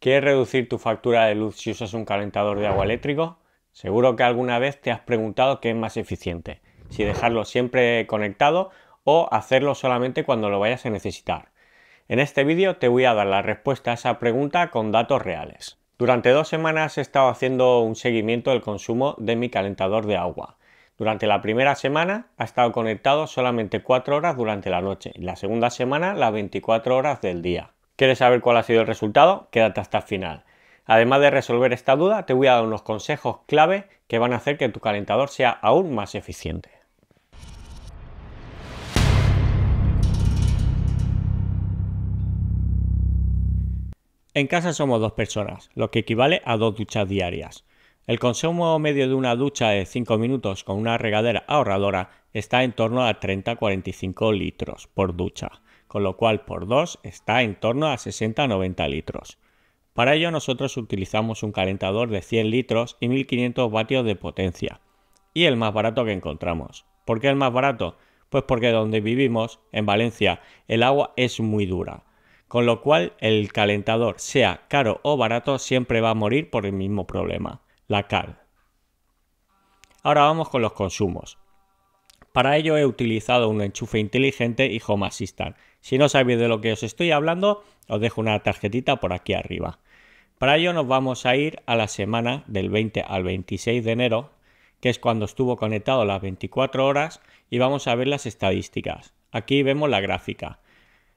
¿Quieres reducir tu factura de luz si usas un calentador de agua eléctrico? Seguro que alguna vez te has preguntado qué es más eficiente, si dejarlo siempre conectado o hacerlo solamente cuando lo vayas a necesitar. En este vídeo te voy a dar la respuesta a esa pregunta con datos reales. Durante dos semanas he estado haciendo un seguimiento del consumo de mi calentador de agua. Durante la primera semana ha estado conectado solamente 4 horas durante la noche y la segunda semana las 24 horas del día. ¿Quieres saber cuál ha sido el resultado? Quédate hasta el final. Además de resolver esta duda, te voy a dar unos consejos clave que van a hacer que tu calentador sea aún más eficiente. En casa somos dos personas, lo que equivale a dos duchas diarias. El consumo medio de una ducha de 5 minutos con una regadera ahorradora está en torno a 30-45 litros por ducha con lo cual por 2 está en torno a 60-90 litros. Para ello nosotros utilizamos un calentador de 100 litros y 1500 vatios de potencia. Y el más barato que encontramos. ¿Por qué el más barato? Pues porque donde vivimos, en Valencia, el agua es muy dura. Con lo cual el calentador, sea caro o barato, siempre va a morir por el mismo problema, la cal. Ahora vamos con los consumos. Para ello he utilizado un enchufe inteligente y Home Assistant. Si no sabéis de lo que os estoy hablando, os dejo una tarjetita por aquí arriba. Para ello nos vamos a ir a la semana del 20 al 26 de enero, que es cuando estuvo conectado las 24 horas, y vamos a ver las estadísticas. Aquí vemos la gráfica.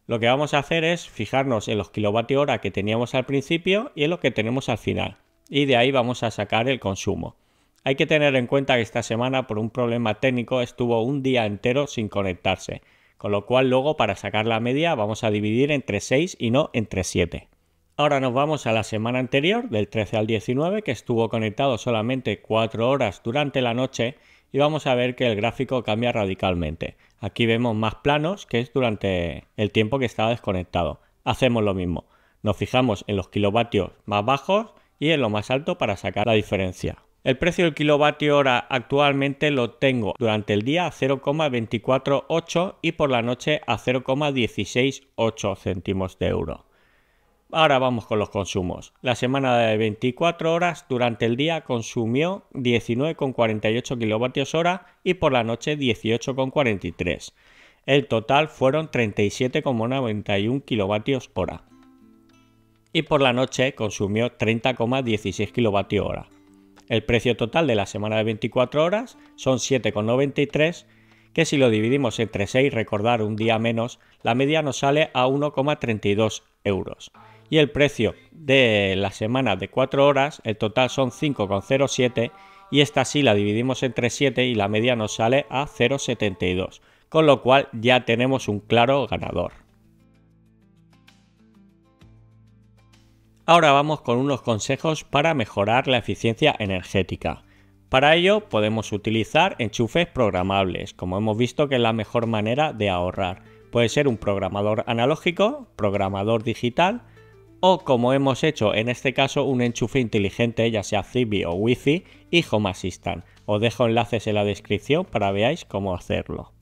Lo que vamos a hacer es fijarnos en los kilovatios hora que teníamos al principio y en lo que tenemos al final. Y de ahí vamos a sacar el consumo. Hay que tener en cuenta que esta semana por un problema técnico estuvo un día entero sin conectarse, con lo cual luego para sacar la media vamos a dividir entre 6 y no entre 7. Ahora nos vamos a la semana anterior, del 13 al 19, que estuvo conectado solamente 4 horas durante la noche y vamos a ver que el gráfico cambia radicalmente. Aquí vemos más planos que es durante el tiempo que estaba desconectado. Hacemos lo mismo. Nos fijamos en los kilovatios más bajos y en lo más alto para sacar la diferencia. El precio del kilovatio hora actualmente lo tengo durante el día a 0,248 y por la noche a 0,168 céntimos de euro. Ahora vamos con los consumos. La semana de 24 horas durante el día consumió 19,48 kilovatios hora y por la noche 18,43. El total fueron 37,91 kilovatios hora. Y por la noche consumió 30,16 kilovatios hora. El precio total de la semana de 24 horas son 7,93, que si lo dividimos entre 6, recordar un día menos, la media nos sale a 1,32 euros. Y el precio de la semana de 4 horas, el total son 5,07 y esta sí la dividimos entre 7 y la media nos sale a 0,72, con lo cual ya tenemos un claro ganador. Ahora vamos con unos consejos para mejorar la eficiencia energética. Para ello podemos utilizar enchufes programables, como hemos visto que es la mejor manera de ahorrar. Puede ser un programador analógico, programador digital o como hemos hecho en este caso un enchufe inteligente, ya sea Zigbee o Wi-Fi y Home Assistant. Os dejo enlaces en la descripción para veáis cómo hacerlo.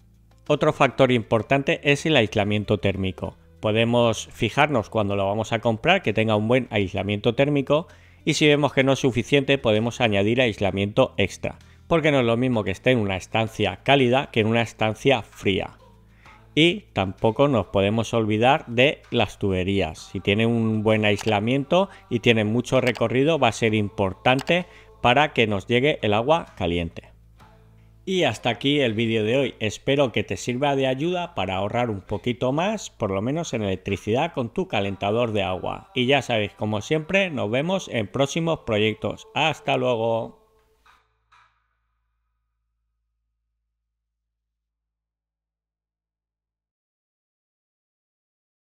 Otro factor importante es el aislamiento térmico. Podemos fijarnos cuando lo vamos a comprar que tenga un buen aislamiento térmico y si vemos que no es suficiente podemos añadir aislamiento extra, porque no es lo mismo que esté en una estancia cálida que en una estancia fría. Y tampoco nos podemos olvidar de las tuberías. Si tiene un buen aislamiento y tiene mucho recorrido va a ser importante para que nos llegue el agua caliente. Y hasta aquí el vídeo de hoy. Espero que te sirva de ayuda para ahorrar un poquito más, por lo menos en electricidad, con tu calentador de agua. Y ya sabéis, como siempre, nos vemos en próximos proyectos. Hasta luego.